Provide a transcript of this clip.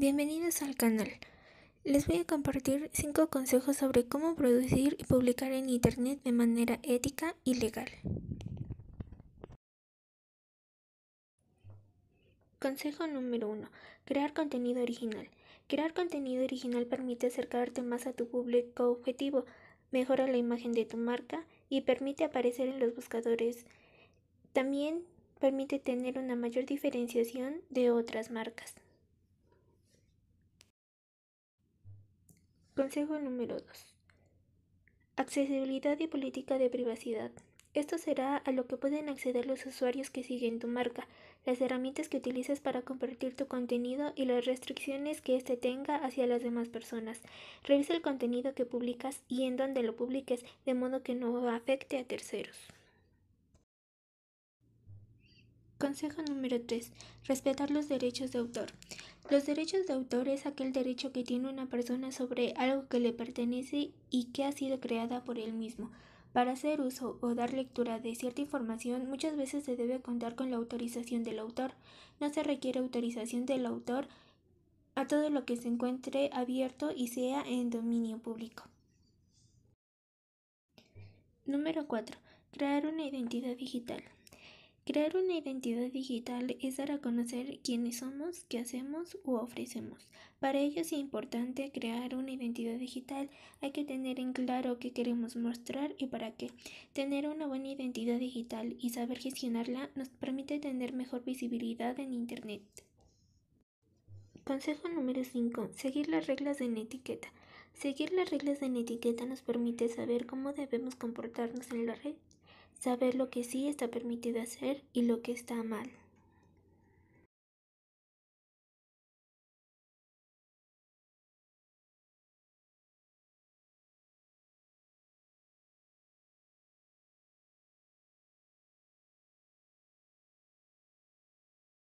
Bienvenidos al canal. Les voy a compartir 5 consejos sobre cómo producir y publicar en Internet de manera ética y legal. Consejo número 1. Crear contenido original. Crear contenido original permite acercarte más a tu público objetivo, mejora la imagen de tu marca y permite aparecer en los buscadores. También permite tener una mayor diferenciación de otras marcas. Consejo número 2. Accesibilidad y política de privacidad. Esto será a lo que pueden acceder los usuarios que siguen tu marca, las herramientas que utilizas para compartir tu contenido y las restricciones que éste tenga hacia las demás personas. Revisa el contenido que publicas y en dónde lo publiques, de modo que no afecte a terceros. Consejo número 3. Respetar los derechos de autor. Los derechos de autor es aquel derecho que tiene una persona sobre algo que le pertenece y que ha sido creada por él mismo. Para hacer uso o dar lectura de cierta información muchas veces se debe contar con la autorización del autor. No se requiere autorización del autor a todo lo que se encuentre abierto y sea en dominio público. Número 4. Crear una identidad digital. Crear una identidad digital es dar a conocer quiénes somos, qué hacemos o ofrecemos. Para ello es importante crear una identidad digital. Hay que tener en claro qué queremos mostrar y para qué. Tener una buena identidad digital y saber gestionarla nos permite tener mejor visibilidad en Internet. Consejo número 5. Seguir las reglas en etiqueta. Seguir las reglas en etiqueta nos permite saber cómo debemos comportarnos en la red saber lo que sí está permitido hacer y lo que está mal.